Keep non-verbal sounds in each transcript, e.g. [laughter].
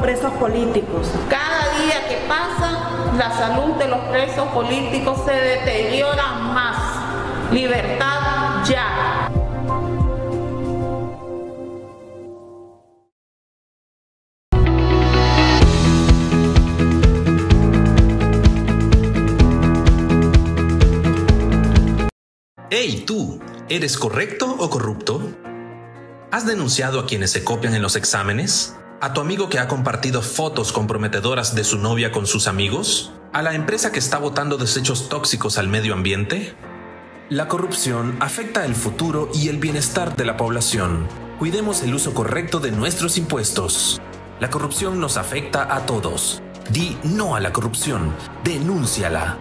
presos políticos. Cada día que pasa, la salud de los presos políticos se deteriora más. Libertad ya. Hey tú, ¿eres correcto o corrupto? ¿Has denunciado a quienes se copian en los exámenes? ¿A tu amigo que ha compartido fotos comprometedoras de su novia con sus amigos? ¿A la empresa que está botando desechos tóxicos al medio ambiente? La corrupción afecta el futuro y el bienestar de la población. Cuidemos el uso correcto de nuestros impuestos. La corrupción nos afecta a todos. Di no a la corrupción. Denúnciala.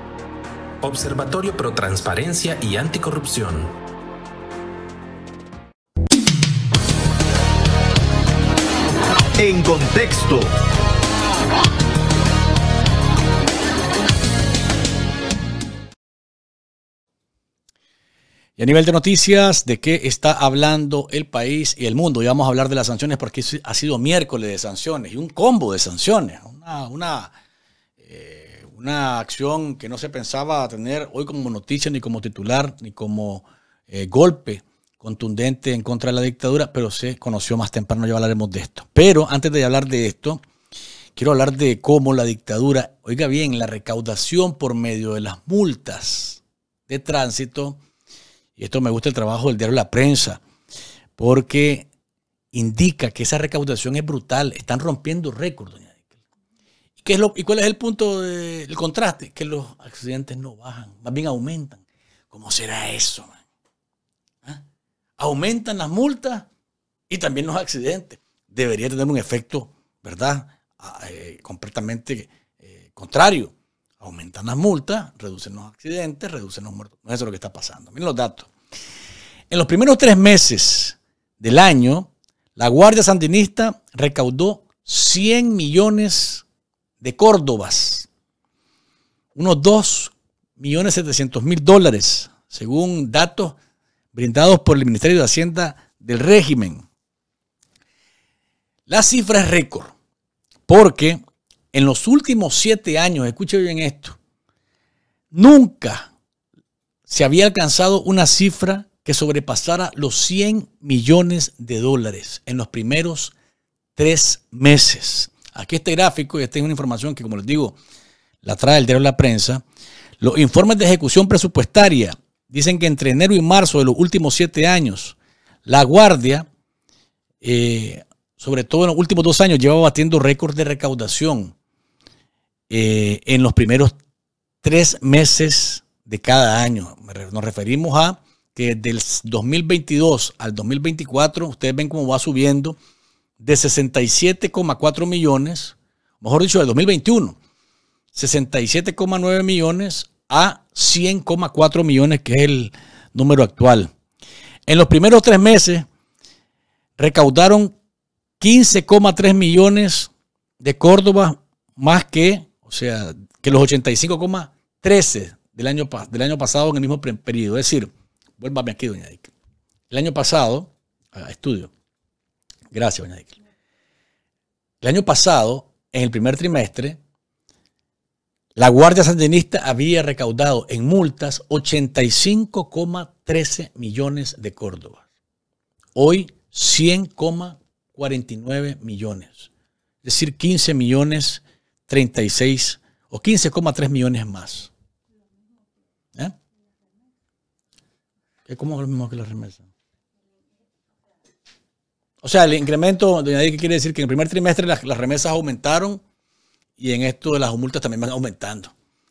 Observatorio Pro Transparencia y Anticorrupción. En contexto. Y a nivel de noticias, ¿de qué está hablando el país y el mundo? Y vamos a hablar de las sanciones porque ha sido miércoles de sanciones y un combo de sanciones. Una, eh, una, acción que no se pensaba tener hoy como noticia, ni como titular, ni como eh, golpe contundente en contra de la dictadura, pero se conoció más temprano, ya hablaremos de esto. Pero antes de hablar de esto, quiero hablar de cómo la dictadura, oiga bien, la recaudación por medio de las multas de tránsito, y esto me gusta el trabajo del diario La Prensa, porque indica que esa recaudación es brutal, están rompiendo récords, doña ¿Y, es lo, ¿Y cuál es el punto del contraste? Que los accidentes no bajan, más bien aumentan. ¿Cómo será eso? aumentan las multas y también los accidentes. Debería tener un efecto, ¿verdad? Ah, eh, completamente eh, contrario. Aumentan las multas, reducen los accidentes, reducen los muertos. No es lo que está pasando. Miren los datos. En los primeros tres meses del año, la Guardia Sandinista recaudó 100 millones de córdobas, unos 2.700.000 millones dólares, según datos brindados por el Ministerio de Hacienda del régimen. La cifra es récord, porque en los últimos siete años, escuche bien esto, nunca se había alcanzado una cifra que sobrepasara los 100 millones de dólares en los primeros tres meses. Aquí este gráfico, y esta es una información que, como les digo, la trae el diario de la prensa, los informes de ejecución presupuestaria Dicen que entre enero y marzo de los últimos siete años, la Guardia, eh, sobre todo en los últimos dos años, lleva batiendo récord de recaudación eh, en los primeros tres meses de cada año. Nos referimos a que del 2022 al 2024, ustedes ven cómo va subiendo de 67,4 millones, mejor dicho, del 2021, 67,9 millones a 100,4 millones, que es el número actual. En los primeros tres meses recaudaron 15,3 millones de Córdoba más que, o sea, que los 85,13 del año, del año pasado en el mismo periodo. Es decir, vuélvame aquí, doña Dick. El año pasado, estudio. Gracias, doña Dick. El año pasado, en el primer trimestre, la Guardia Sandinista había recaudado en multas 85,13 millones de córdobas. Hoy 100,49 millones. Es decir, 15 millones 36 o 15,3 millones más. ¿Eh? es lo mismo que las remesas? O sea, el incremento, doña Díaz, quiere decir que en el primer trimestre las remesas aumentaron y en esto de las multas también van aumentando.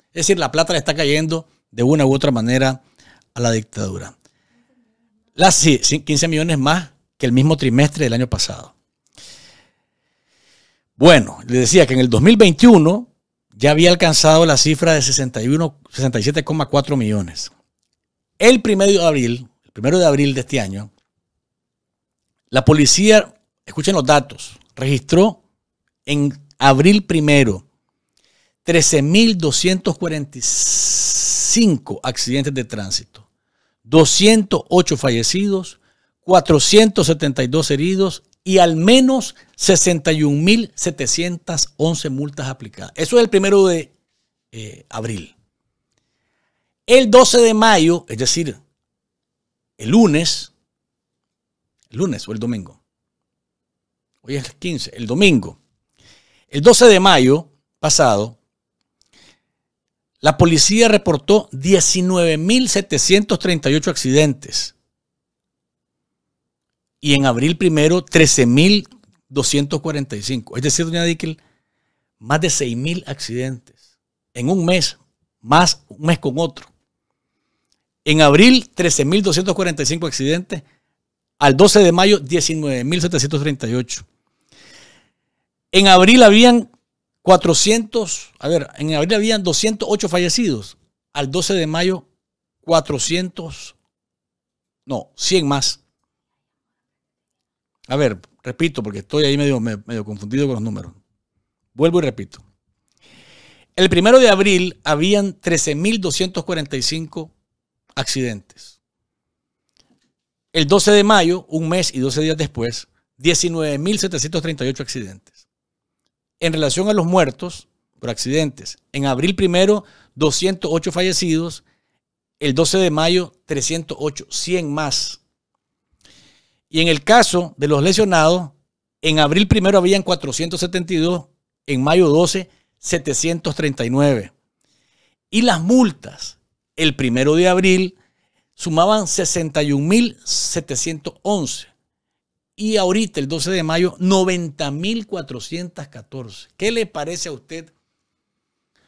Es decir, la plata le está cayendo de una u otra manera a la dictadura. Las 15 millones más que el mismo trimestre del año pasado. Bueno, les decía que en el 2021 ya había alcanzado la cifra de 67,4 millones. El primero de abril, el primero de abril de este año, la policía, escuchen los datos, registró en abril primero, 13.245 accidentes de tránsito, 208 fallecidos, 472 heridos y al menos 61.711 multas aplicadas. Eso es el primero de eh, abril. El 12 de mayo, es decir, el lunes, el lunes o el domingo, hoy es el 15, el domingo, el 12 de mayo pasado, la policía reportó 19.738 accidentes y en abril primero 13.245. Es decir, doña Dickel, más de 6.000 accidentes en un mes, más un mes con otro. En abril 13.245 accidentes, al 12 de mayo 19.738. En abril habían 400, a ver, en abril habían 208 fallecidos. Al 12 de mayo, 400, no, 100 más. A ver, repito, porque estoy ahí medio, medio confundido con los números. Vuelvo y repito. El primero de abril habían 13.245 accidentes. El 12 de mayo, un mes y 12 días después, 19.738 accidentes en relación a los muertos por accidentes. En abril primero, 208 fallecidos. El 12 de mayo, 308, 100 más. Y en el caso de los lesionados, en abril primero habían 472, en mayo 12, 739. Y las multas, el primero de abril, sumaban 61.711 y ahorita, el 12 de mayo, 90.414. ¿Qué le parece a usted?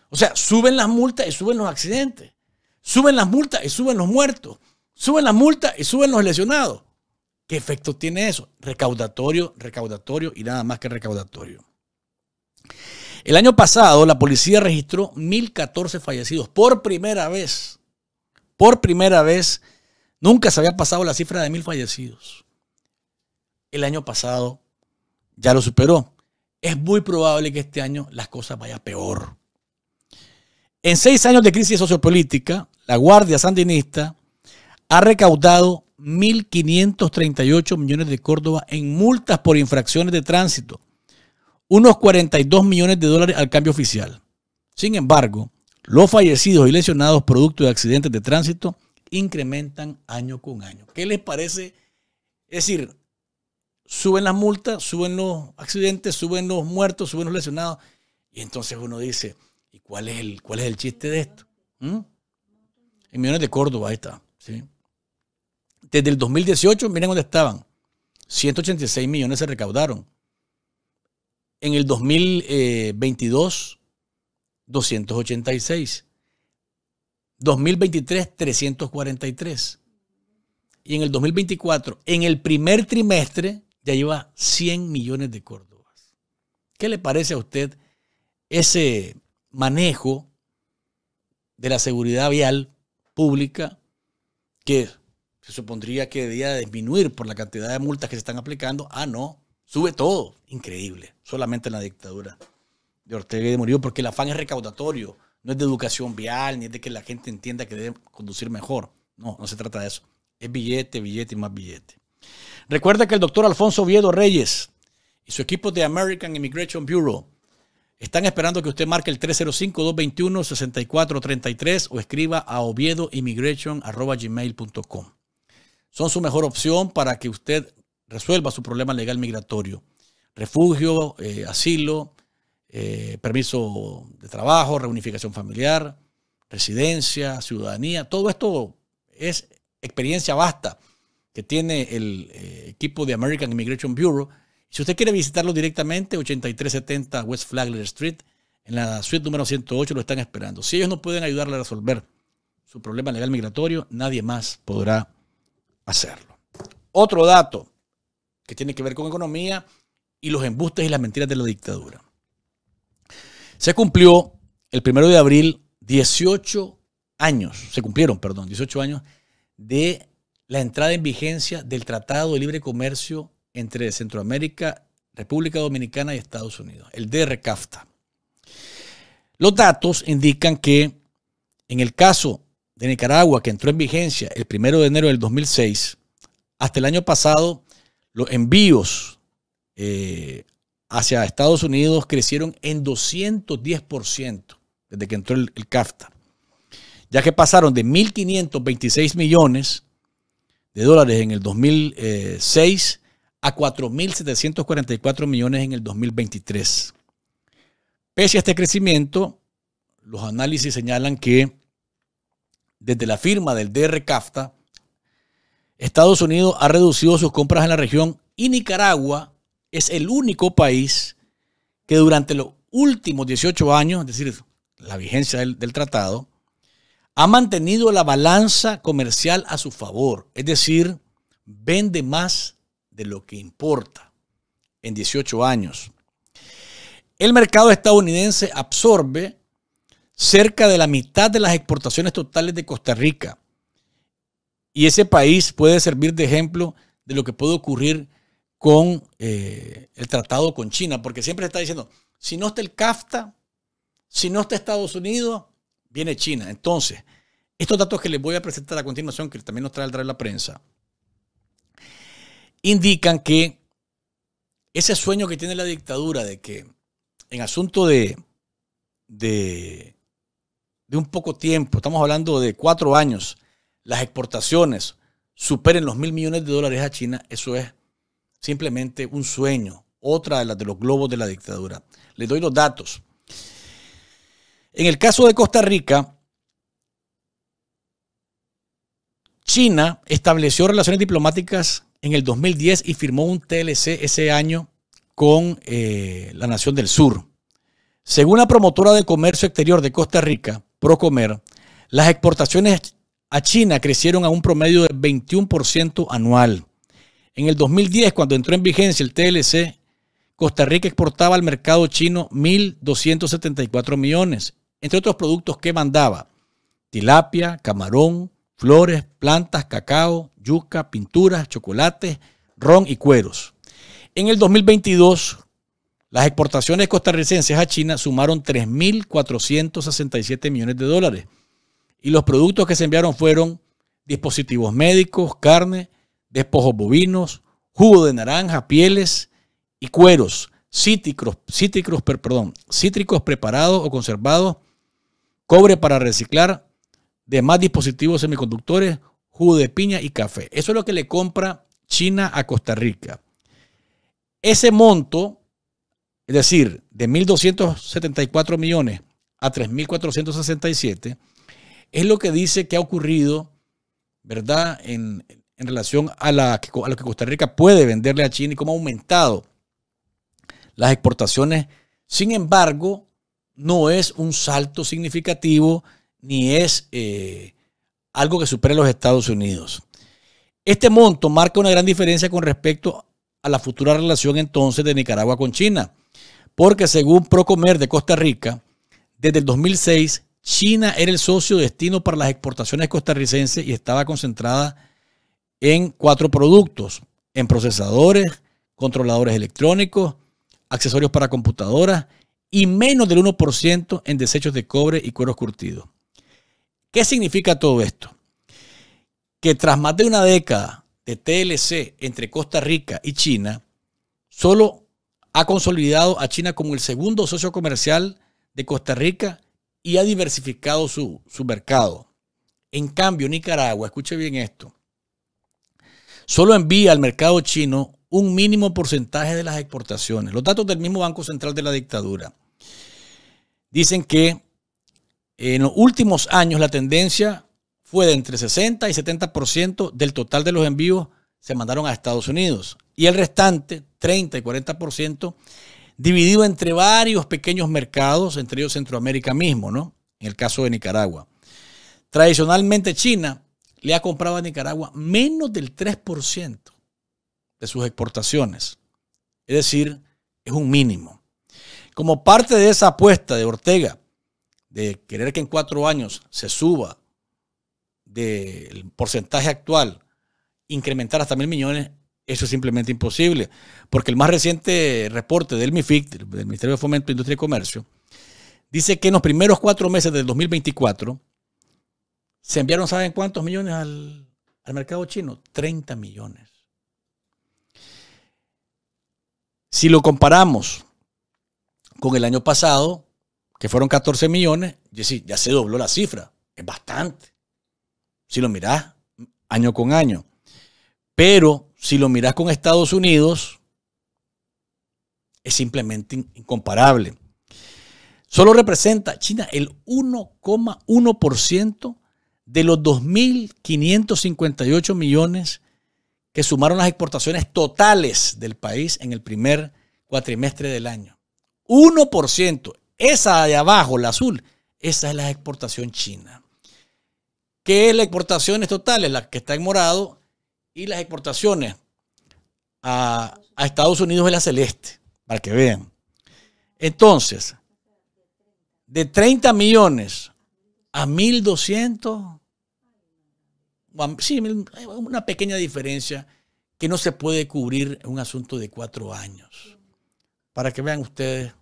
O sea, suben las multas y suben los accidentes. Suben las multas y suben los muertos. Suben las multas y suben los lesionados. ¿Qué efecto tiene eso? Recaudatorio, recaudatorio y nada más que recaudatorio. El año pasado la policía registró 1.014 fallecidos por primera vez. Por primera vez, nunca se había pasado la cifra de 1.000 fallecidos el año pasado ya lo superó. Es muy probable que este año las cosas vayan peor. En seis años de crisis sociopolítica, la Guardia Sandinista ha recaudado 1.538 millones de Córdoba en multas por infracciones de tránsito, unos 42 millones de dólares al cambio oficial. Sin embargo, los fallecidos y lesionados producto de accidentes de tránsito incrementan año con año. ¿Qué les parece? Es decir, suben las multas, suben los accidentes, suben los muertos, suben los lesionados. Y entonces uno dice, ¿y cuál es el, cuál es el chiste de esto? ¿Mm? En Millones de Córdoba, ahí está. ¿sí? Desde el 2018, miren dónde estaban. 186 millones se recaudaron. En el 2022, 286. 2023, 343. Y en el 2024, en el primer trimestre, ya lleva 100 millones de córdobas. ¿Qué le parece a usted ese manejo de la seguridad vial pública que se supondría que debía disminuir por la cantidad de multas que se están aplicando? Ah, no, sube todo. Increíble, solamente en la dictadura de Ortega y de Murillo, porque el afán es recaudatorio, no es de educación vial, ni es de que la gente entienda que debe conducir mejor. No, no se trata de eso. Es billete, billete y más billete. Recuerda que el doctor Alfonso Oviedo Reyes y su equipo de American Immigration Bureau están esperando que usted marque el 305-221-6433 o escriba a oviedoimmigration.com Son su mejor opción para que usted resuelva su problema legal migratorio. Refugio, eh, asilo, eh, permiso de trabajo, reunificación familiar, residencia, ciudadanía. Todo esto es experiencia vasta que tiene el eh, equipo de American Immigration Bureau. Si usted quiere visitarlo directamente, 8370 West Flagler Street, en la suite número 108 lo están esperando. Si ellos no pueden ayudarle a resolver su problema legal migratorio, nadie más podrá hacerlo. Otro dato que tiene que ver con economía y los embustes y las mentiras de la dictadura. Se cumplió el primero de abril 18 años, se cumplieron, perdón, 18 años de la entrada en vigencia del Tratado de Libre Comercio entre Centroamérica, República Dominicana y Estados Unidos, el DRCAFTA. Los datos indican que en el caso de Nicaragua, que entró en vigencia el 1 de enero del 2006, hasta el año pasado, los envíos eh, hacia Estados Unidos crecieron en 210% desde que entró el CAFTA, ya que pasaron de 1.526 millones de dólares en el 2006 a 4.744 millones en el 2023. Pese a este crecimiento, los análisis señalan que desde la firma del DRCAFTA, Estados Unidos ha reducido sus compras en la región y Nicaragua es el único país que durante los últimos 18 años, es decir, la vigencia del, del tratado, ha mantenido la balanza comercial a su favor, es decir, vende más de lo que importa en 18 años. El mercado estadounidense absorbe cerca de la mitad de las exportaciones totales de Costa Rica. Y ese país puede servir de ejemplo de lo que puede ocurrir con eh, el tratado con China, porque siempre se está diciendo, si no está el CAFTA, si no está Estados Unidos, viene China. Entonces, estos datos que les voy a presentar a continuación, que también nos trae el la prensa, indican que ese sueño que tiene la dictadura de que en asunto de, de, un poco tiempo, estamos hablando de cuatro años, las exportaciones superen los mil millones de dólares a China, eso es simplemente un sueño, otra de las de los globos de la dictadura. Les doy los datos. En el caso de Costa Rica, China estableció relaciones diplomáticas en el 2010 y firmó un TLC ese año con eh, la Nación del Sur. Según la promotora de comercio exterior de Costa Rica, Procomer, las exportaciones a China crecieron a un promedio de 21% anual. En el 2010, cuando entró en vigencia el TLC, Costa Rica exportaba al mercado chino 1.274 millones entre otros productos que mandaba, tilapia, camarón, flores, plantas, cacao, yuca, pinturas, chocolates, ron y cueros. En el 2022, las exportaciones costarricenses a China sumaron 3.467 millones de dólares y los productos que se enviaron fueron dispositivos médicos, carne, despojos bovinos, jugo de naranja, pieles y cueros, cítricos, cítricos, perdón, cítricos preparados o conservados cobre para reciclar, demás dispositivos semiconductores, jugo de piña y café. Eso es lo que le compra China a Costa Rica. Ese monto, es decir, de 1.274 millones a 3.467, es lo que dice que ha ocurrido, ¿verdad?, en, relación a, a lo que Costa Rica puede venderle a China y cómo ha aumentado las exportaciones. Sin embargo, no es un salto significativo ni es eh, algo que supere los Estados Unidos. Este monto marca una gran diferencia con respecto a la futura relación entonces de Nicaragua con China, porque según Procomer de Costa Rica, desde el 2006 China era el socio destino para las exportaciones costarricenses y estaba concentrada en cuatro productos, en procesadores, controladores electrónicos, accesorios para computadoras y menos del 1% en desechos de cobre y cueros curtidos. ¿Qué significa todo esto? Que tras más de una década de TLC entre Costa Rica y China, solo ha consolidado a China como el segundo socio comercial de Costa Rica y ha diversificado su, su mercado. En cambio, Nicaragua, escuche bien esto, solo envía al mercado chino un mínimo porcentaje de las exportaciones. Los datos del mismo Banco Central de la dictadura dicen que en los últimos años la tendencia fue de entre 60 y 70% del total de los envíos se mandaron a Estados Unidos y el restante, 30 y 40%, dividido entre varios pequeños mercados, entre ellos Centroamérica mismo, ¿no? En el caso de Nicaragua. Tradicionalmente China le ha comprado a Nicaragua menos del 3% de sus exportaciones. Es decir, es un mínimo. Como parte de esa apuesta de Ortega de querer que en cuatro años se suba del porcentaje actual, incrementar hasta mil millones, eso es simplemente imposible. Porque el más reciente reporte del MIFIC, del Ministerio de Fomento, Industria y Comercio, dice que en los primeros cuatro meses del 2024 se enviaron, ¿saben cuántos millones al, al mercado chino? 30 millones. Si lo comparamos con el año pasado, que fueron 14 millones, ya se dobló la cifra. Es bastante. Si lo mirás año con año. Pero si lo mirás con Estados Unidos, es simplemente incomparable. Solo representa China el 1,1% de los 2.558 millones que sumaron las exportaciones totales del país en el primer cuatrimestre del año. 1%. Esa de abajo, la azul, esa es la exportación china. ¿Qué es la exportaciones totales? La que está en morado y las exportaciones a, a Estados Unidos es la celeste, para que vean. Entonces, de 30 millones a 1.200 sí, una pequeña diferencia que no se puede cubrir en un asunto de cuatro años. Para que vean ustedes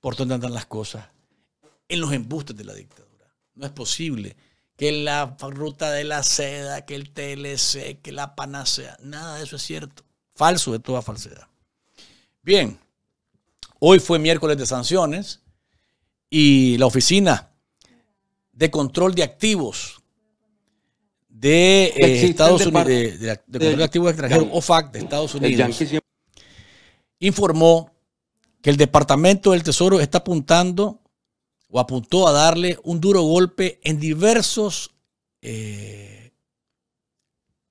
por dónde andan las cosas en los embustes de la dictadura. No es posible que la ruta de la seda, que el TLC, que la panacea, nada de eso es cierto. Falso de toda falsedad. Bien, hoy fue miércoles de sanciones y la oficina de control de activos de Estados Unidos, de, de, de, Control OFAC de Estados Unidos, informó que el Departamento del Tesoro está apuntando o apuntó a darle un duro golpe en diversos, eh,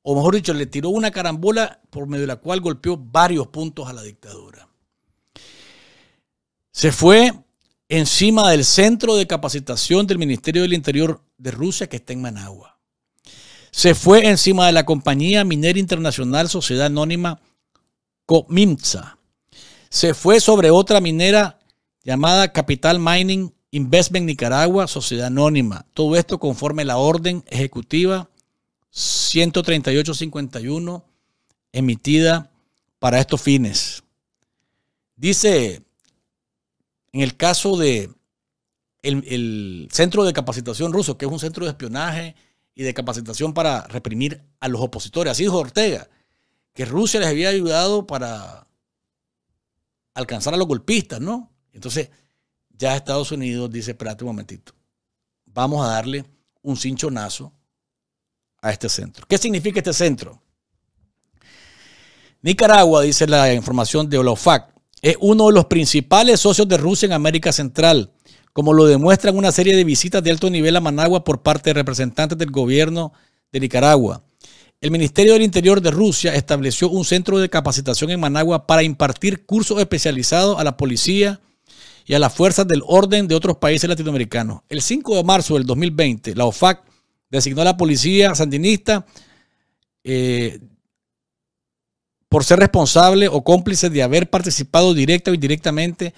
o mejor dicho, le tiró una carambola por medio de la cual golpeó varios puntos a la dictadura. Se fue encima del centro de capacitación del Ministerio del Interior de Rusia que está en Managua se fue encima de la compañía minera internacional Sociedad Anónima Comimsa. Se fue sobre otra minera llamada Capital Mining Investment Nicaragua, Sociedad Anónima. Todo esto conforme la orden ejecutiva 13851 emitida para estos fines. Dice, en el caso de el, centro de capacitación ruso, que es un centro de espionaje, y de capacitación para reprimir a los opositores. Así dijo Ortega, que Rusia les había ayudado para alcanzar a los golpistas, ¿no? Entonces, ya Estados Unidos dice, espérate un momentito, vamos a darle un cinchonazo a este centro. ¿Qué significa este centro? Nicaragua, dice la información de Olofac, es uno de los principales socios de Rusia en América Central como lo demuestran una serie de visitas de alto nivel a Managua por parte de representantes del gobierno de Nicaragua. El Ministerio del Interior de Rusia estableció un centro de capacitación en Managua para impartir cursos especializados a la policía y a las fuerzas del orden de otros países latinoamericanos. El 5 de marzo del 2020, la OFAC designó a la policía sandinista eh, por ser responsable o cómplice de haber participado directa o indirectamente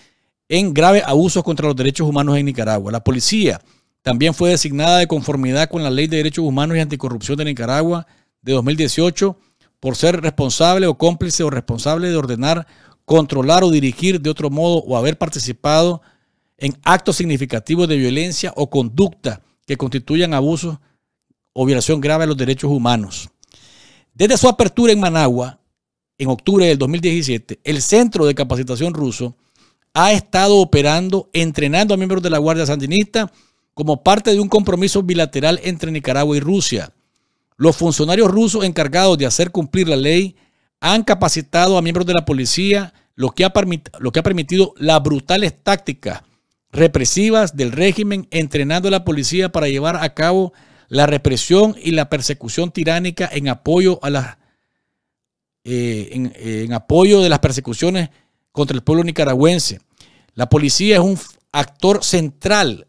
en graves abusos contra los derechos humanos en Nicaragua. La policía también fue designada de conformidad con la Ley de Derechos Humanos y Anticorrupción de Nicaragua de 2018 por ser responsable o cómplice o responsable de ordenar, controlar o dirigir de otro modo o haber participado en actos significativos de violencia o conducta que constituyan abusos o violación grave a los derechos humanos. Desde su apertura en Managua, en octubre del 2017, el Centro de Capacitación Ruso ha estado operando, entrenando a miembros de la Guardia Sandinista como parte de un compromiso bilateral entre Nicaragua y Rusia. Los funcionarios rusos encargados de hacer cumplir la ley han capacitado a miembros de la policía, lo que ha, permitido las brutales tácticas represivas del régimen, entrenando a la policía para llevar a cabo la represión y la persecución tiránica en apoyo a las eh, en apoyo de las persecuciones contra el pueblo nicaragüense. La policía es un actor central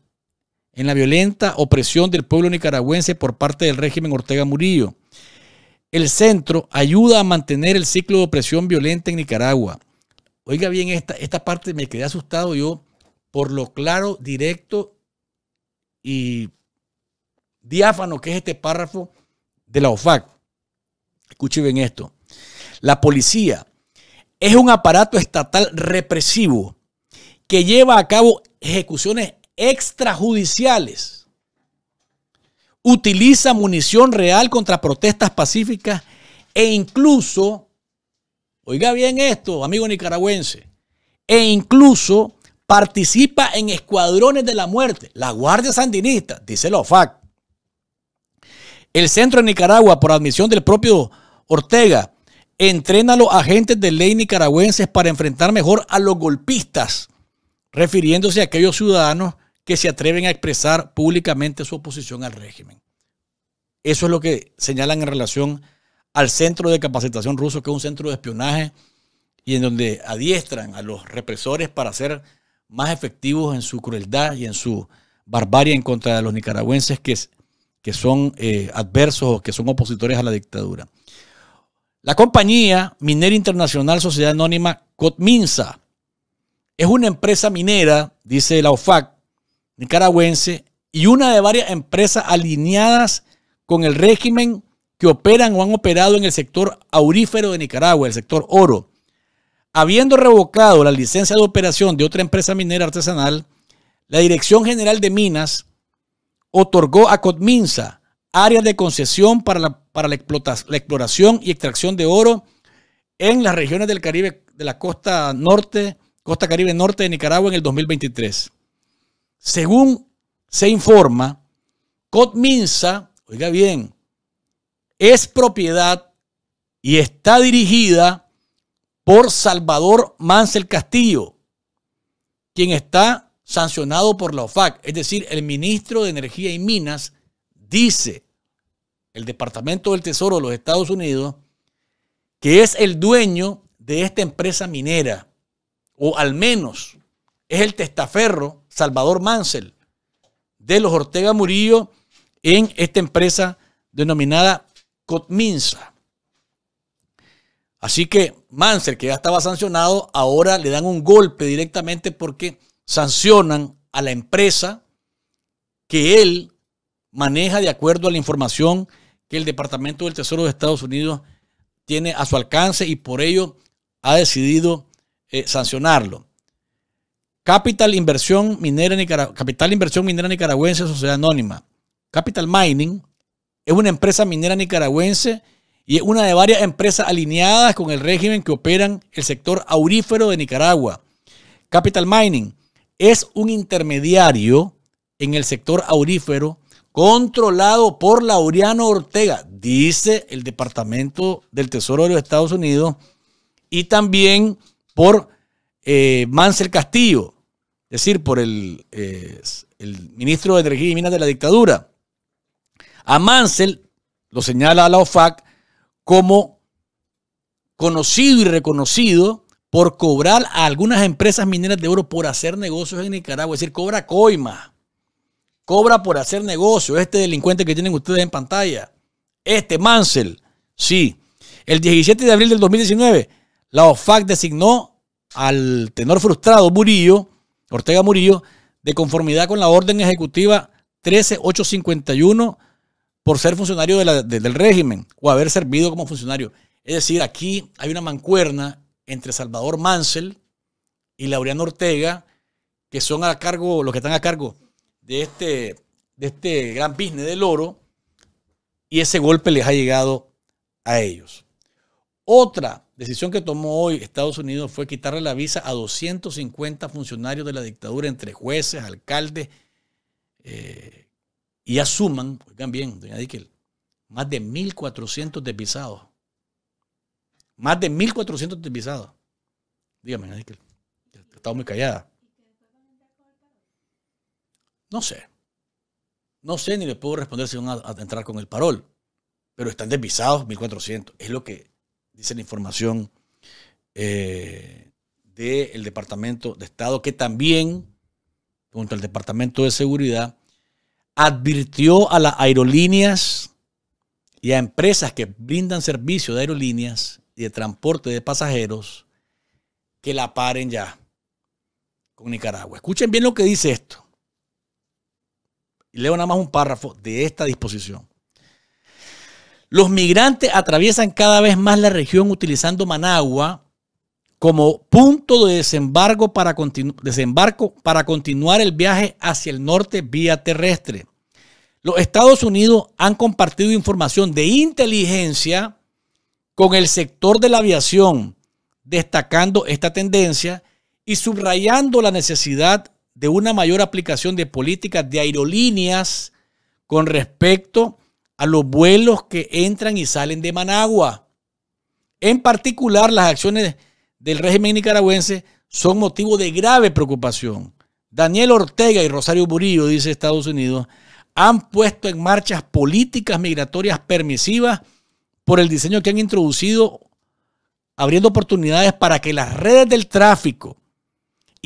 en la violenta opresión del pueblo nicaragüense por parte del régimen Ortega Murillo. El centro ayuda a mantener el ciclo de opresión violenta en Nicaragua. Oiga bien, esta, esta parte me quedé asustado yo por lo claro, directo y diáfano que es este párrafo de la OFAC. Escuche bien esto. La policía es un aparato estatal represivo que lleva a cabo ejecuciones extrajudiciales. Utiliza munición real contra protestas pacíficas e incluso, oiga bien esto, amigo nicaragüense, e incluso participa en escuadrones de la muerte. La Guardia Sandinista, dice la FAC. El Centro de Nicaragua, por admisión del propio Ortega, entrena a los agentes de ley nicaragüenses para enfrentar mejor a los golpistas, refiriéndose a aquellos ciudadanos que se atreven a expresar públicamente su oposición al régimen. Eso es lo que señalan en relación al centro de capacitación ruso, que es un centro de espionaje y en donde adiestran a los represores para ser más efectivos en su crueldad y en su barbarie en contra de los nicaragüenses que, que son eh, adversos o que son opositores a la dictadura. La compañía Minera Internacional Sociedad Anónima Cotminsa es una empresa minera, dice la OFAC, nicaragüense, y una de varias empresas alineadas con el régimen que operan o han operado en el sector aurífero de Nicaragua, el sector oro. Habiendo revocado la licencia de operación de otra empresa minera artesanal, la Dirección General de Minas otorgó a Cotminsa áreas de concesión para la para la, la exploración y extracción de oro en las regiones del Caribe, de la costa norte, costa Caribe norte de Nicaragua en el 2023. Según se informa, Cotminsa, oiga bien, es propiedad y está dirigida por Salvador Mansel Castillo, quien está sancionado por la OFAC, es decir, el ministro de Energía y Minas dice el Departamento del Tesoro de los Estados Unidos, que es el dueño de esta empresa minera, o al menos es el testaferro Salvador Mansell de los Ortega Murillo en esta empresa denominada Cotminsa. Así que Mansell, que ya estaba sancionado, ahora le dan un golpe directamente porque sancionan a la empresa que él maneja de acuerdo a la información que el Departamento del Tesoro de Estados Unidos tiene a su alcance y por ello ha decidido eh, sancionarlo. Capital Inversión Minera Nicaragüense, Capital Inversión Minera Nicaragüense, Sociedad Anónima. Capital Mining es una empresa minera nicaragüense y es una de varias empresas alineadas con el régimen que operan el sector aurífero de Nicaragua. Capital Mining es un intermediario en el sector aurífero controlado por Laureano Ortega, dice el Departamento del Tesoro de los Estados Unidos, y también por eh, Mansell Castillo, es decir, por eh, el, ministro de Energía y Minas de la dictadura. A Mansell lo señala la OFAC como conocido y reconocido por cobrar a algunas empresas mineras de oro por hacer negocios en Nicaragua, es decir, cobra coimas. Cobra por hacer negocio. Este delincuente que tienen ustedes en pantalla. Este Mansell. Sí. El 17 de abril del 2019, la OFAC designó al tenor frustrado Murillo, Ortega Murillo, de conformidad con la orden ejecutiva 13851 por ser funcionario del régimen o haber servido como funcionario. Es decir, aquí hay una mancuerna entre Salvador Mansell y Laureano Ortega, que son a cargo, los que están a cargo de este, de este gran business del oro y ese golpe les ha llegado a ellos. Otra decisión que tomó hoy Estados Unidos fue quitarle la visa a 250 funcionarios de la dictadura, entre jueces, alcaldes, eh, y asuman, oigan bien, doña más de 1.400 desvisados. Más de 1.400 desvisados. Dígame, doña está muy callada. No sé. No sé ni le puedo responder si van a, entrar con el parol. Pero están desvisados 1.400. Es lo que dice la información eh, del Departamento de Estado, que también, junto al Departamento de Seguridad, advirtió a las aerolíneas y a empresas que brindan servicio de aerolíneas y de transporte de pasajeros que la paren ya con Nicaragua. Escuchen bien lo que dice esto leo nada más un párrafo de esta disposición. Los migrantes atraviesan cada vez más la región utilizando Managua como punto de desembarco para, desembarco para continuar el viaje hacia el norte vía terrestre. Los Estados Unidos han compartido información de inteligencia con el sector de la aviación, destacando esta tendencia y subrayando la necesidad de una mayor aplicación de políticas de aerolíneas con respecto a los vuelos que entran y salen de Managua. En particular, las acciones del régimen nicaragüense son motivo de grave preocupación. Daniel Ortega y Rosario Murillo, dice Estados Unidos, han puesto en marcha políticas migratorias permisivas por el diseño que han introducido, abriendo oportunidades para que las redes del tráfico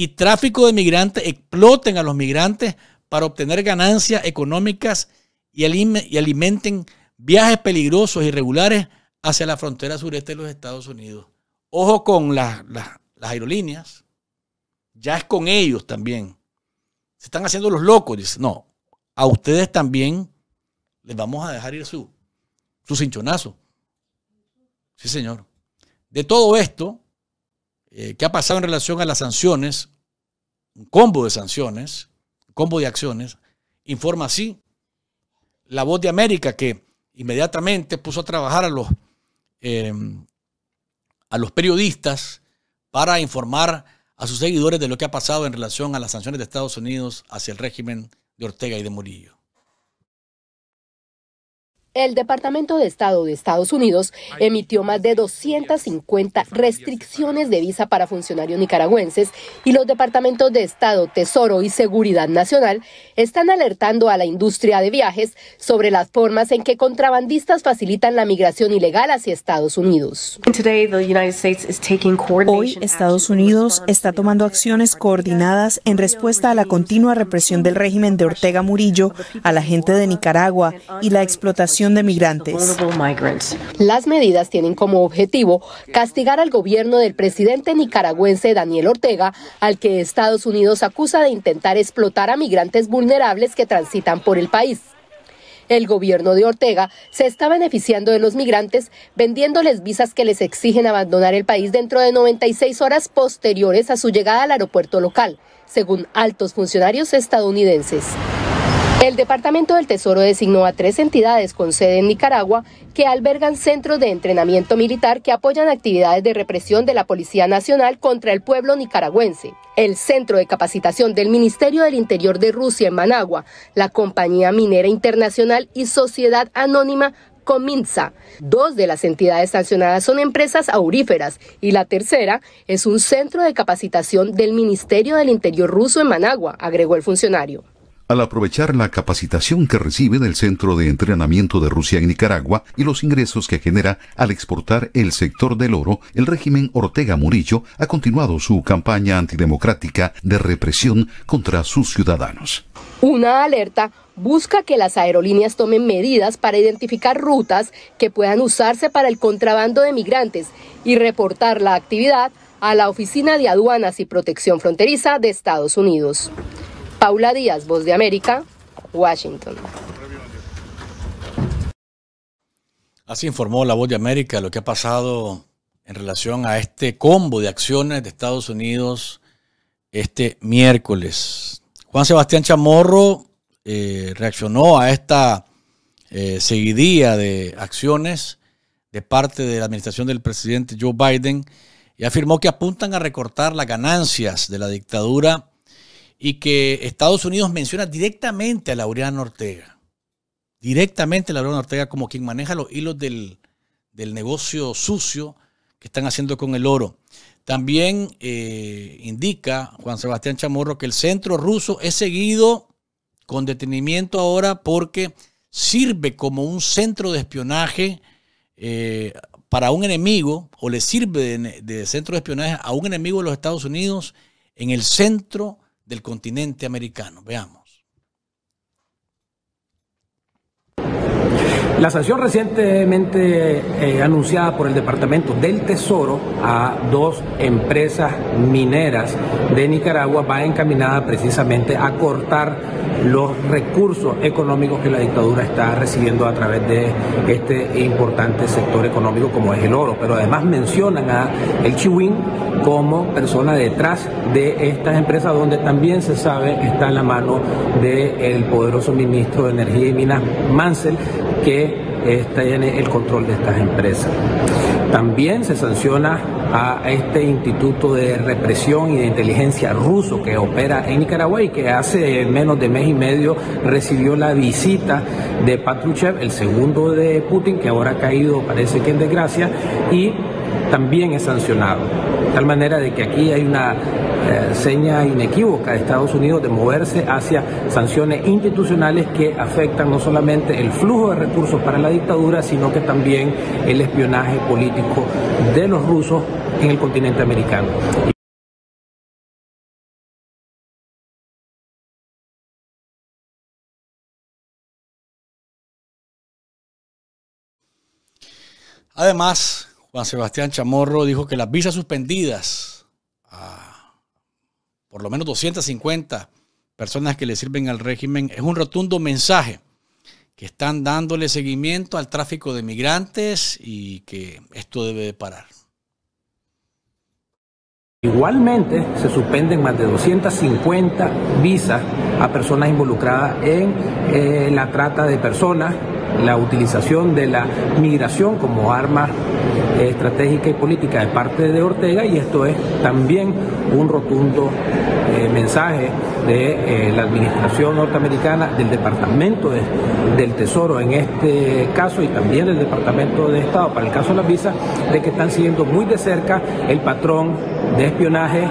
y tráfico de migrantes exploten a los migrantes para obtener ganancias económicas y, alimenten viajes peligrosos e irregulares hacia la frontera sureste de los Estados Unidos. Ojo con las aerolíneas, ya es con ellos también. Se están haciendo los locos, dice no, a ustedes también les vamos a dejar ir su, su cinchonazo. Sí, señor. De todo esto, eh, qué ha pasado en relación a las sanciones, un combo de sanciones, un combo de acciones, informa así la voz de América que inmediatamente puso a trabajar a los, eh, a los periodistas para informar a sus seguidores de lo que ha pasado en relación a las sanciones de Estados Unidos hacia el régimen de Ortega y de Murillo. El Departamento de Estado de Estados Unidos emitió más de 250 restricciones de visa para funcionarios nicaragüenses y los departamentos de Estado, Tesoro y Seguridad Nacional están alertando a la industria de viajes sobre las formas en que contrabandistas facilitan la migración ilegal hacia Estados Unidos. Hoy Estados Unidos está tomando acciones coordinadas en respuesta a la continua represión del régimen de Ortega Murillo, a la gente de Nicaragua y la explotación de migrantes. Las medidas tienen como objetivo castigar al gobierno del presidente nicaragüense Daniel Ortega, al que Estados Unidos acusa de intentar explotar a migrantes vulnerables que transitan por el país. El gobierno de Ortega se está beneficiando de los migrantes vendiéndoles visas que les exigen abandonar el país dentro de 96 horas posteriores a su llegada al aeropuerto local, según altos funcionarios estadounidenses. El Departamento del Tesoro designó a tres entidades con sede en Nicaragua que albergan centros de entrenamiento militar que apoyan actividades de represión de la Policía Nacional contra el pueblo nicaragüense. El Centro de Capacitación del Ministerio del Interior de Rusia en Managua, la Compañía Minera Internacional y Sociedad Anónima Cominza. Dos de las entidades sancionadas son empresas auríferas y la tercera es un centro de capacitación del Ministerio del Interior ruso en Managua, agregó el funcionario al aprovechar la capacitación que recibe del Centro de Entrenamiento de Rusia en Nicaragua y los ingresos que genera al exportar el sector del oro, el régimen Ortega Murillo ha continuado su campaña antidemocrática de represión contra sus ciudadanos. Una alerta busca que las aerolíneas tomen medidas para identificar rutas que puedan usarse para el contrabando de migrantes y reportar la actividad a la Oficina de Aduanas y Protección Fronteriza de Estados Unidos. Paula Díaz, Voz de América, Washington. Así informó la Voz de América lo que ha pasado en relación a este combo de acciones de Estados Unidos este miércoles. Juan Sebastián Chamorro eh, reaccionó a esta eh, seguidía de acciones de parte de la administración del presidente Joe Biden y afirmó que apuntan a recortar las ganancias de la dictadura y que Estados Unidos menciona directamente a Laureano Ortega, directamente a Laureano Ortega como quien maneja los hilos del, negocio sucio que están haciendo con el oro. También eh, indica Juan Sebastián Chamorro que el centro ruso es seguido con detenimiento ahora porque sirve como un centro de espionaje eh, para un enemigo o le sirve de, de, centro de espionaje a un enemigo de los Estados Unidos en el centro del continente americano. Veamos. La sanción recientemente eh, anunciada por el Departamento del Tesoro a dos empresas mineras de Nicaragua va encaminada precisamente a cortar los recursos económicos que la dictadura está recibiendo a través de este importante sector económico como es el oro. Pero además mencionan a el Chiwin como persona detrás de estas empresas donde también se sabe está en la mano del poderoso ministro de Energía y Minas, Mansell, que en el control de estas empresas. También se sanciona a este instituto de represión y de inteligencia ruso que opera en Nicaragua y que hace menos de mes y medio recibió la visita de Patruchev, el segundo de Putin, que ahora ha caído, parece que en desgracia, y también es sancionado. De tal manera de que aquí hay una eh, seña inequívoca de Estados Unidos de moverse hacia sanciones institucionales que afectan no solamente el flujo de recursos para la dictadura, sino que también el espionaje político de los rusos en el continente americano. Además, Juan Sebastián Chamorro dijo que las visas suspendidas a por lo menos 250 personas que le sirven al régimen, es un rotundo mensaje que están dándole seguimiento al tráfico de migrantes y que esto debe de parar. Igualmente, se suspenden más de 250 visas a personas involucradas en eh, la trata de personas, la utilización de la migración como arma estratégica y política de parte de Ortega y esto es también un rotundo eh, mensaje de eh, la administración norteamericana, del Departamento del Tesoro en este caso y también del Departamento de Estado para el caso de las visas, de que están siguiendo muy de cerca el patrón de espionaje,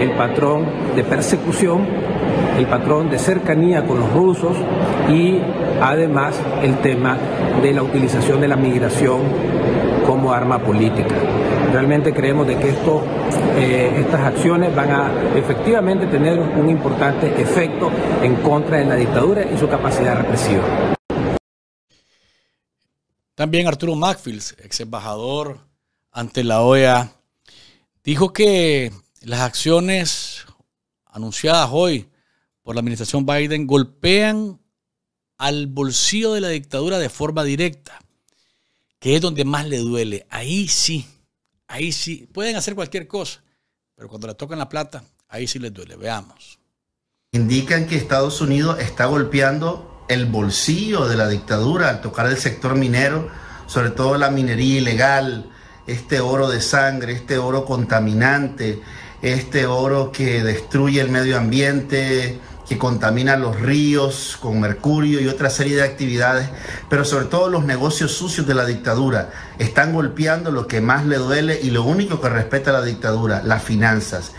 el patrón de persecución el patrón de cercanía con los rusos y además el tema de la utilización de la migración como arma política. Realmente creemos de que esto, eh, estas acciones van a efectivamente tener un importante efecto en contra de la dictadura y su capacidad represiva. También Arturo Macfield, ex embajador ante la OEA, dijo que las acciones anunciadas hoy por la administración Biden golpean al bolsillo de la dictadura de forma directa, que es donde más le duele. Ahí sí, ahí sí, pueden hacer cualquier cosa, pero cuando le tocan la plata, ahí sí les duele. Veamos. Indican que Estados Unidos está golpeando el bolsillo de la dictadura al tocar el sector minero, sobre todo la minería ilegal, este oro de sangre, este oro contaminante, este oro que destruye el medio ambiente, que contamina los ríos con mercurio y otra serie de actividades, pero sobre todo los negocios sucios de la dictadura están golpeando lo que más le duele y lo único que respeta la dictadura, las finanzas.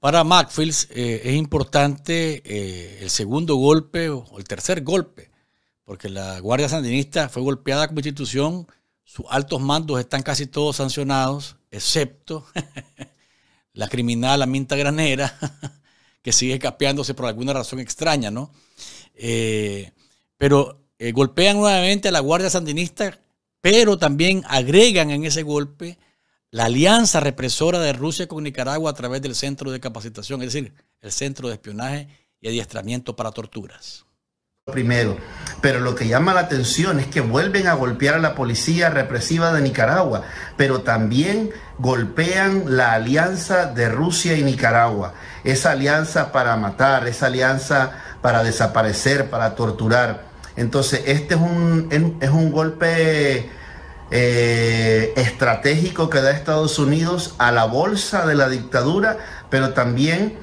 Para Macfields eh, es importante eh, el segundo golpe o el tercer golpe, porque la Guardia Sandinista fue golpeada como institución, sus altos mandos están casi todos sancionados, excepto [laughs] la criminal Aminta Granera, [laughs] que sigue capeándose por alguna razón extraña, ¿no? Eh, pero eh, golpean nuevamente a la Guardia Sandinista, pero también agregan en ese golpe la alianza represora de Rusia con Nicaragua a través del Centro de Capacitación, es decir, el Centro de Espionaje y Adiestramiento para Torturas primero. Pero lo que llama la atención es que vuelven a golpear a la policía represiva de Nicaragua, pero también golpean la alianza de Rusia y Nicaragua, esa alianza para matar, esa alianza para desaparecer, para torturar. Entonces, este es un, es un golpe eh, estratégico que da Estados Unidos a la bolsa de la dictadura, pero también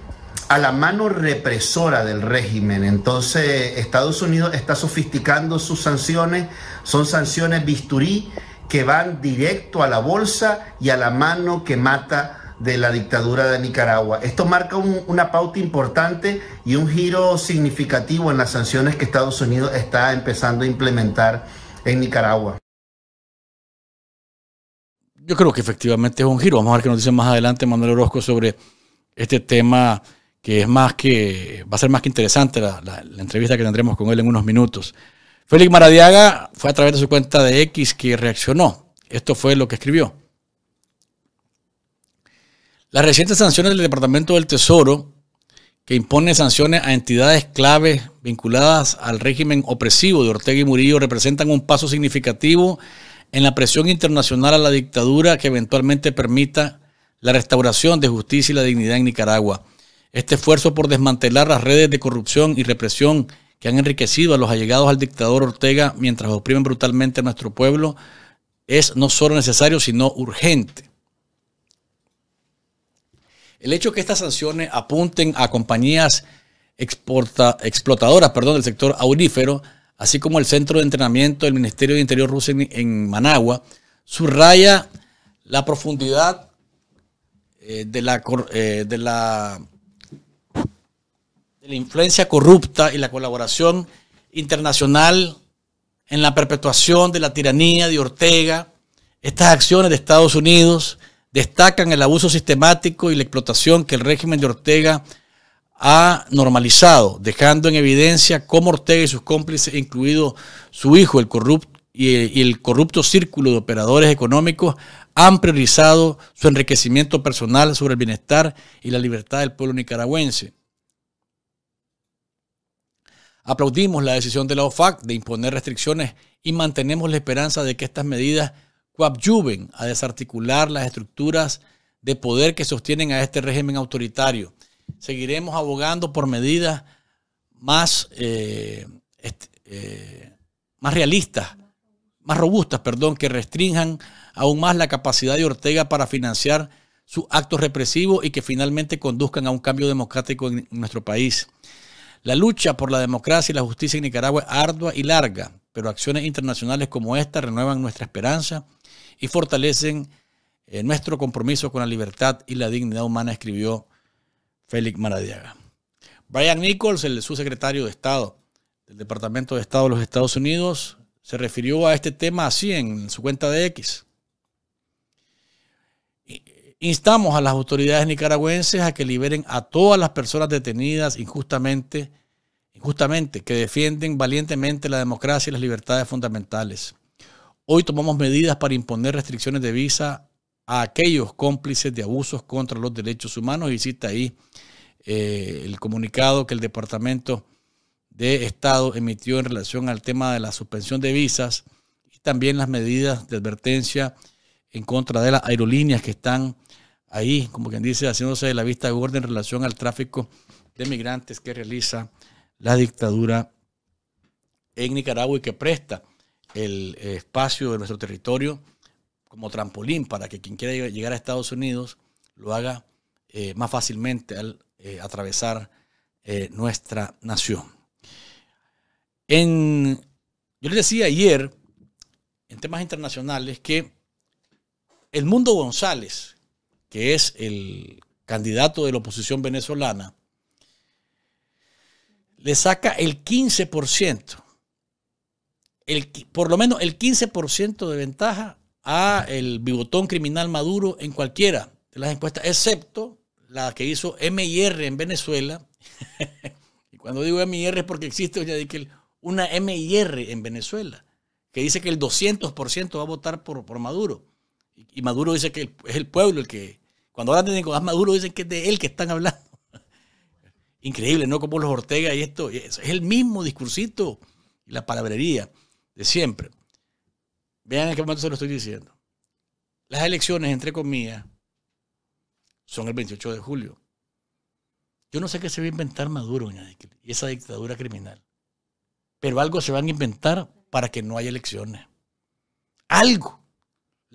a la mano represora del régimen. Entonces Estados Unidos está sofisticando sus sanciones, son sanciones bisturí que van directo a la bolsa y a la mano que mata de la dictadura de Nicaragua. Esto marca una pauta importante y un giro significativo en las sanciones que Estados Unidos está empezando a implementar en Nicaragua. Yo creo que efectivamente es un giro. Vamos a ver qué nos dice más adelante Manuel Orozco sobre este tema que es más que, va a ser más que interesante la, la entrevista que tendremos con él en unos minutos. Félix Maradiaga fue a través de su cuenta de X que reaccionó. Esto fue lo que escribió. Las recientes sanciones del Departamento del Tesoro, que impone sanciones a entidades claves vinculadas al régimen opresivo de Ortega y Murillo, representan un paso significativo en la presión internacional a la dictadura que eventualmente permita la restauración de justicia y la dignidad en Nicaragua. Este esfuerzo por desmantelar las redes de corrupción y represión que han enriquecido a los allegados al dictador Ortega mientras oprimen brutalmente a nuestro pueblo es no solo necesario, sino urgente. El hecho que estas sanciones apunten a compañías explotadoras perdón, del sector aurífero, así como el centro de entrenamiento del Ministerio de Interior ruso en, Managua, subraya la profundidad eh, de la... Eh, de la la influencia corrupta y la colaboración internacional en la perpetuación de la tiranía de Ortega, estas acciones de Estados Unidos destacan el abuso sistemático y la explotación que el régimen de Ortega ha normalizado, dejando en evidencia cómo Ortega y sus cómplices, incluido su hijo, el corrupto, y el corrupto círculo de operadores económicos, han priorizado su enriquecimiento personal sobre el bienestar y la libertad del pueblo nicaragüense. Aplaudimos la decisión de la OFAC de imponer restricciones y mantenemos la esperanza de que estas medidas coadyuven a desarticular las estructuras de poder que sostienen a este régimen autoritario. Seguiremos abogando por medidas más, eh, eh, más realistas, más robustas, perdón, que restrinjan aún más la capacidad de Ortega para financiar sus actos represivos y que finalmente conduzcan a un cambio democrático en nuestro país. La lucha por la democracia y la justicia en Nicaragua es ardua y larga, pero acciones internacionales como esta renuevan nuestra esperanza y fortalecen eh, nuestro compromiso con la libertad y la dignidad humana, escribió Félix Maradiaga. Brian Nichols, el subsecretario de Estado del Departamento de Estado de los Estados Unidos, se refirió a este tema así en su cuenta de X. Instamos a las autoridades nicaragüenses a que liberen a todas las personas detenidas injustamente, injustamente, que defienden valientemente la democracia y las libertades fundamentales. Hoy tomamos medidas para imponer restricciones de visa a aquellos cómplices de abusos contra los derechos humanos y cita ahí eh, el comunicado que el Departamento de Estado emitió en relación al tema de la suspensión de visas y también las medidas de advertencia en contra de las aerolíneas que están ahí, como quien dice, haciéndose de la vista gorda en relación al tráfico de migrantes que realiza la dictadura en Nicaragua y que presta el eh, espacio de nuestro territorio como trampolín para que quien quiera llegar a Estados Unidos lo haga eh, más fácilmente al eh, atravesar nuestra nación. yo les decía ayer, en temas internacionales, que el Mundo González, que es el candidato de la oposición venezolana, le saca el 15%, el, por lo menos el 15% de ventaja a el bigotón criminal Maduro en cualquiera de las encuestas, excepto la que hizo MIR en Venezuela. [laughs] y cuando digo MIR es porque existe una MIR en Venezuela, que dice que el 200% va a votar por, por Maduro. Y, Maduro dice que es el pueblo el que... Cuando hablan de Nicolás Maduro dicen que es de él que están hablando. [laughs] Increíble, ¿no? Como los Ortega y esto. Es el mismo discursito y la palabrería de siempre. Vean en qué momento se lo estoy diciendo. Las elecciones, entre comillas, son el 28 de julio. Yo no sé qué se va a inventar Maduro y esa dictadura criminal. Pero algo se van a inventar para que no haya elecciones. Algo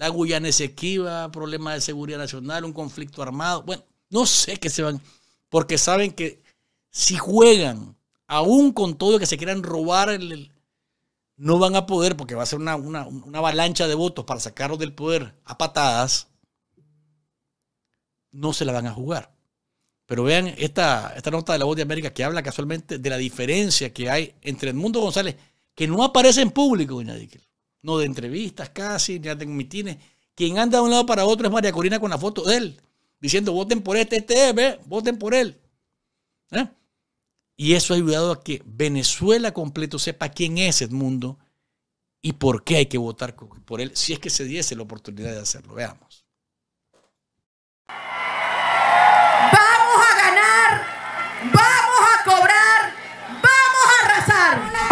la Guyana Esequiba, problemas de seguridad nacional, un conflicto armado. Bueno, no sé qué se van, porque saben que si juegan, aún con todo lo que se quieran robar, el, no van a poder, porque va a ser una, avalancha de votos para sacarlos del poder a patadas, no se la van a jugar. Pero vean esta, esta nota de la Voz de América que habla casualmente de la diferencia que hay entre el mundo González, que no aparece en público, doña Díquel no de entrevistas casi, ni de mitines. Quien anda de un lado para otro es María Corina con la foto de él, diciendo voten por este, este eh, voten por él. ¿Eh? Y eso ha ayudado a que Venezuela completo sepa quién es Edmundo y por qué hay que votar por él, si es que se diese la oportunidad de hacerlo. Veamos. Vamos a ganar. Vamos.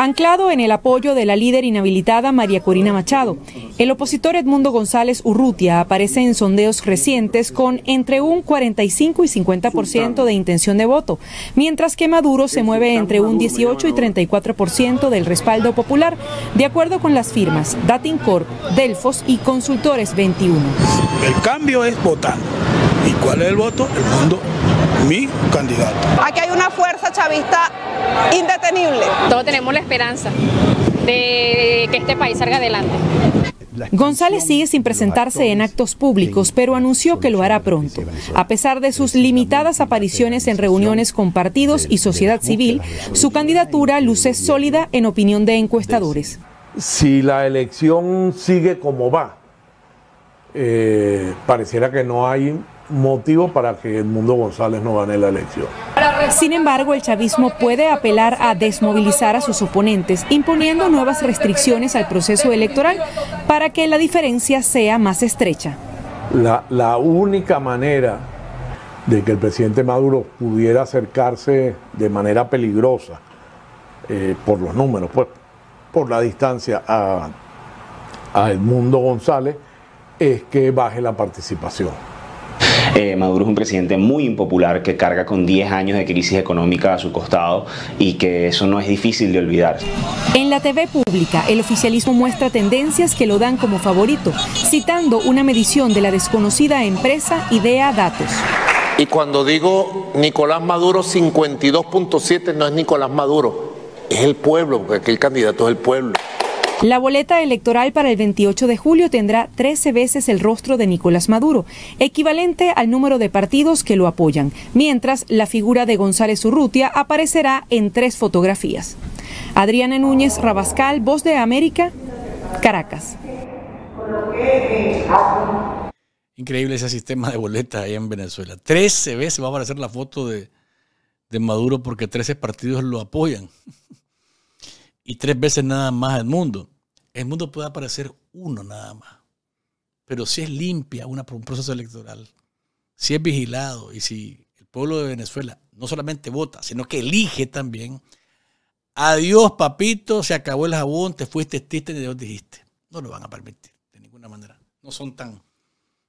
Anclado en el apoyo de la líder inhabilitada María Corina Machado, el opositor Edmundo González Urrutia aparece en sondeos recientes con entre un 45 y 50% de intención de voto, mientras que Maduro se mueve entre un 18 y 34% del respaldo popular, de acuerdo con las firmas Corp, Delfos y Consultores 21. El cambio es votar. ¿Y cuál es el voto? El mundo mi candidato. Aquí hay una fuerza chavista indetenible. Todos tenemos la esperanza de que este país salga adelante. González sigue sin presentarse en actos públicos, pero anunció que lo hará pronto. A pesar de sus limitadas apariciones en reuniones con partidos y sociedad civil, su candidatura luce sólida en opinión de encuestadores. Si la elección sigue como va, eh, pareciera que no hay motivo para que Edmundo González no gane la elección. Sin embargo, el chavismo puede apelar a desmovilizar a sus oponentes, imponiendo nuevas restricciones al proceso electoral para que la diferencia sea más estrecha. La, única manera de que el presidente Maduro pudiera acercarse de manera peligrosa eh, por los números, pues por la distancia a Edmundo González, es que baje la participación. Eh, Maduro es un presidente muy impopular que carga con 10 años de crisis económica a su costado y que eso no es difícil de olvidar. En la TV pública, el oficialismo muestra tendencias que lo dan como favorito, citando una medición de la desconocida empresa Idea Datos. Y cuando digo Nicolás Maduro 52.7 no es Nicolás Maduro, es el pueblo, porque aquí el candidato es el pueblo. La boleta electoral para el 28 de julio tendrá 13 veces el rostro de Nicolás Maduro, equivalente al número de partidos que lo apoyan, mientras la figura de González Urrutia aparecerá en tres fotografías. Adriana Núñez Rabascal, Voz de América, Caracas. Increíble ese sistema de boleta ahí en Venezuela. 13 veces va a aparecer la foto de, de Maduro porque 13 partidos lo apoyan y tres veces nada más al mundo. El mundo puede aparecer uno nada más. Pero si es limpia una, un proceso electoral, si es vigilado y si el pueblo de Venezuela no solamente vota, sino que elige también, adiós papito, se acabó el jabón, te fuiste triste, Dios dijiste. No lo van a permitir, de ninguna manera. No son tan,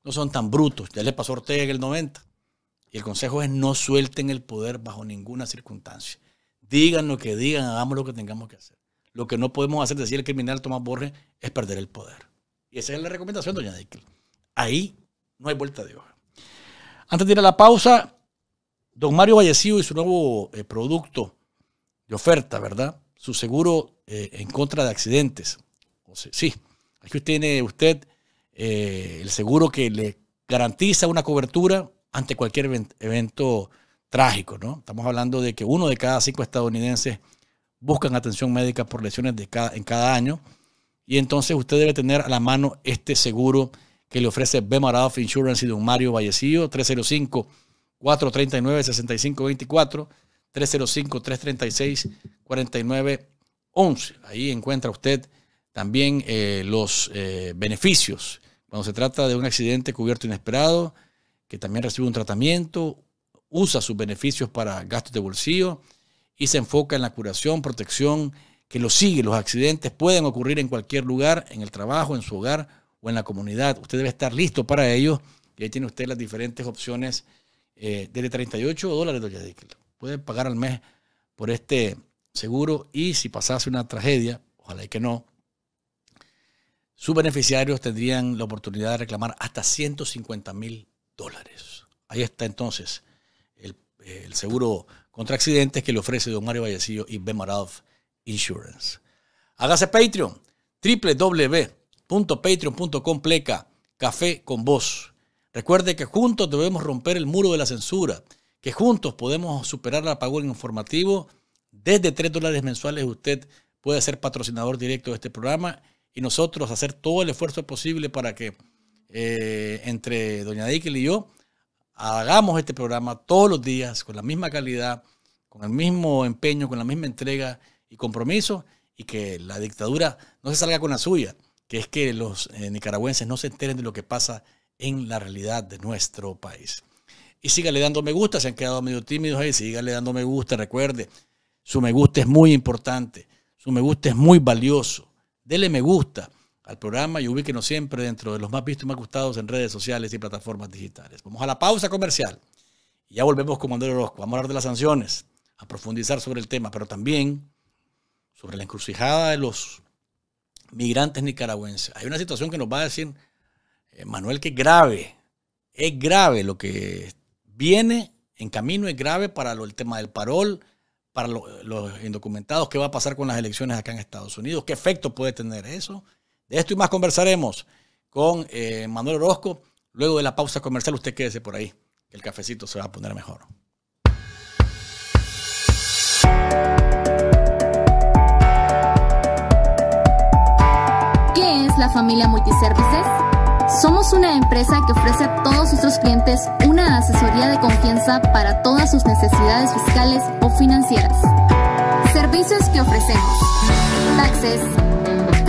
no son tan brutos. Ya les pasó a Ortega en el 90. Y el consejo es no suelten el poder bajo ninguna circunstancia. Digan lo que digan, hagamos lo que tengamos que hacer. Lo que no podemos hacer, decía el criminal Tomás Borges, es perder el poder. Y esa es la recomendación, doña Dickel. Ahí no hay vuelta de hoja. Antes de ir a la pausa, don Mario Vallecillo y su nuevo eh, producto de oferta, ¿verdad? Su seguro eh, en contra de accidentes. sí, aquí tiene usted eh, el seguro que le garantiza una cobertura ante cualquier evento trágico, ¿no? Estamos hablando de que uno de cada cinco estadounidenses buscan atención médica por lesiones de en cada año. Y entonces usted debe tener a la mano este seguro que le ofrece Bemarado Insurance y Don Mario Vallecillo, 305-439-6524, 305-336-4911. Ahí encuentra usted también eh, los eh, beneficios cuando se trata de un accidente cubierto inesperado, que también recibe un tratamiento, usa sus beneficios para gastos de bolsillo y se enfoca en la curación, protección que lo sigue. Los accidentes pueden ocurrir en cualquier lugar, en el trabajo, en su hogar o en la comunidad. Usted debe estar listo para ello. Y ahí tiene usted las diferentes opciones eh, desde 38 dólares, doña Dickel. Puede pagar al mes por este seguro y si pasase una tragedia, ojalá y que no, sus beneficiarios tendrían la oportunidad de reclamar hasta 150 mil dólares. Ahí está entonces el, el seguro contra accidentes que le ofrece don Mario Vallecillo y Bemaralf Insurance. Hágase Patreon, www.patreon.com pleca café con voz. Recuerde que juntos debemos romper el muro de la censura, que juntos podemos superar el apagón informativo. Desde tres dólares mensuales usted puede ser patrocinador directo de este programa y nosotros hacer todo el esfuerzo posible para que eh, entre doña Dickel y yo hagamos este programa todos los días con la misma calidad, con el mismo empeño, con la misma entrega y compromiso y que la dictadura no se salga con la suya, que es que los eh, nicaragüenses no se enteren de lo que pasa en la realidad de nuestro país. Y sígale dando me gusta, se han quedado medio tímidos ahí, sígale dando me gusta, recuerde, su me gusta es muy importante, su me gusta es muy valioso, dele me gusta al programa y ubíquenos siempre dentro de los más vistos y más gustados en redes sociales y plataformas digitales. Vamos a la pausa comercial. Y ya volvemos con Andrés Orozco. Vamos a hablar de las sanciones, a profundizar sobre el tema, pero también sobre la encrucijada de los migrantes nicaragüenses. Hay una situación que nos va a decir eh, Manuel que es grave. Es grave lo que viene en camino, es grave para el tema del parol, para los indocumentados, qué va a pasar con las elecciones acá en Estados Unidos, qué efecto puede tener eso de esto y más conversaremos con eh, Manuel Orozco. Luego de la pausa comercial, usted quédese por ahí, el cafecito se va a poner mejor. ¿Qué es la familia Multiservices? Somos una empresa que ofrece a todos nuestros clientes una asesoría de confianza para todas sus necesidades fiscales o financieras. Servicios que ofrecemos. Taxes